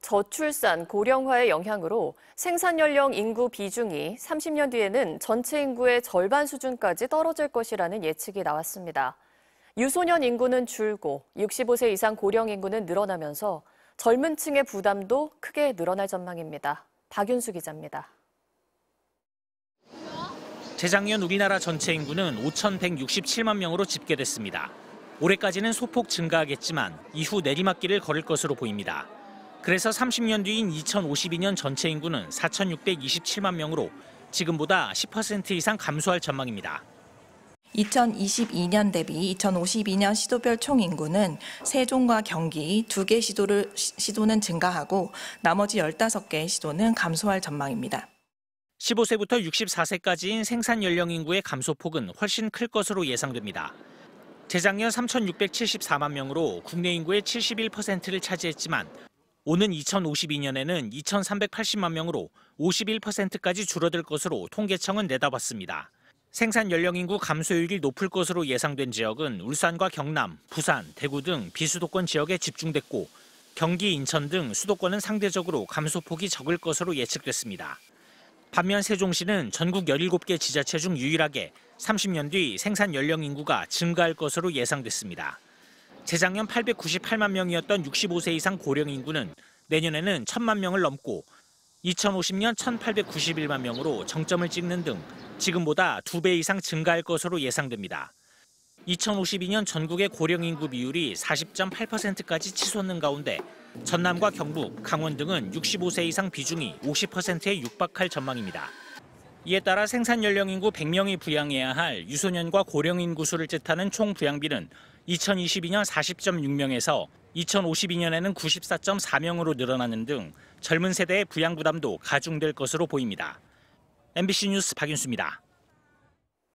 저출산, 고령화의 영향으로 생산 연령 인구 비중이 30년 뒤에는 전체 인구의 절반 수준까지 떨어질 것이라는 예측이 나왔습니다. 유소년 인구는 줄고 65세 이상 고령 인구는 늘어나면서 젊은 층의 부담도 크게 늘어날 전망입니다. 박윤수 기자입니다. 재작년 우리나라 전체 인구는 5,167만 명으로 집계됐습니다. 올해까지는 소폭 증가하겠지만 이후 내리막길을 걸을 것으로 보입니다. 그래서 30년 뒤인 2052년 전체 인구는 4,627만 명으로 지금보다 10% 이상 감소할 전망입니다. 2022년 대비 2052년 시도별 총 인구는 세종과 경기 두 개 시도를 시도는 증가하고 나머지 15개 시도는 감소할 전망입니다. 15세부터 64세까지인 생산 연령 인구의 감소폭은 훨씬 클 것으로 예상됩니다. 재작년 3,674만 명으로 국내 인구의 71%를 차지했지만 오는 2052년에는 2,380만 명으로 51%까지 줄어들 것으로 통계청은 내다봤습니다. 생산 연령 인구 감소율이 높을 것으로 예상된 지역은 울산과 경남, 부산, 대구 등 비수도권 지역에 집중됐고 경기, 인천 등 수도권은 상대적으로 감소폭이 적을 것으로 예측됐습니다. 반면 세종시는 전국 17개 지자체 중 유일하게 30년 뒤 생산 연령 인구가 증가할 것으로 예상됐습니다. 재작년 898만 명이었던 65세 이상 고령 인구는 내년에는 1천만 명을 넘고 2050년 1,891만 명으로 정점을 찍는 등 지금보다 2배 이상 증가할 것으로 예상됩니다. 2052년 전국의 고령 인구 비율이 40.8%까지 치솟는 가운데 전남과 경북, 강원 등은 65세 이상 비중이 50%에 육박할 전망입니다. 이에 따라 생산 연령 인구 100명이 부양해야 할 유소년과 고령 인구 수를 뜻하는 총 부양비는 2022년 40.6명에서 2052년에는 94.4명으로 늘어나는 등 젊은 세대의 부양 부담도 가중될 것으로 보입니다. MBC 뉴스 박윤수입니다.